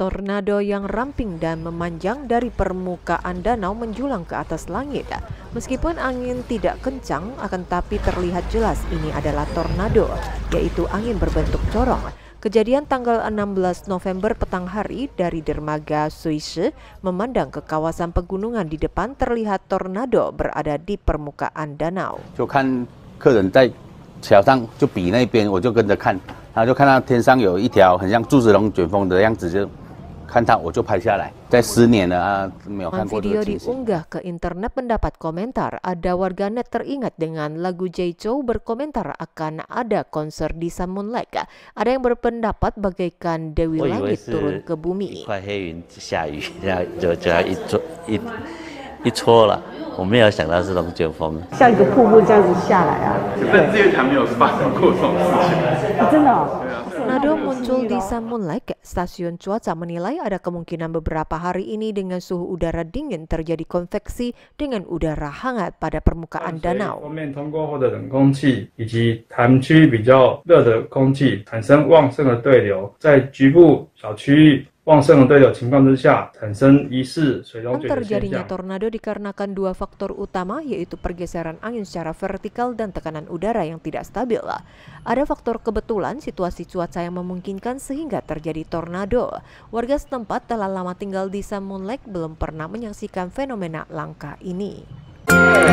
Tornado yang ramping dan memanjang dari permukaan danau menjulang ke atas langit. Meskipun angin tidak kencang, akan tapi terlihat jelas ini adalah tornado, yaitu angin berbentuk corong. Kejadian tanggal 16 November petang hari dari dermaga Suisse memandang ke kawasan pegunungan di depan terlihat tornado berada di permukaan danau video diunggah ke internet mendapat komentar ada warganet teringat dengan lagu Jay Chou berkomentar akan ada konser di Samun Lake. Ada yang berpendapat bagaikan Dewi Langit turun ke bumi. 一戳了，我没有想到是龙卷风，像一个瀑布这样子下来啊。在之前还没有发生过这种事情，啊、真的、哦。Nado muncul di lake. stasiun cuaca menilai ada kemungkinan beberapa hari ini dengan suhu udara dingin terjadi konveksi dengan udara hangat pada permukaan danau. Terjadinya tornado dikarenakan dua faktor utama yaitu pergeseran angin secara vertikal dan tekanan udara yang tidak stabil. Ada faktor kebetulan situasi cuaca yang memungkinkan sehingga terjadi tornado. Warga setempat telah lama tinggal di Samun Lake belum pernah menyaksikan fenomena langka ini.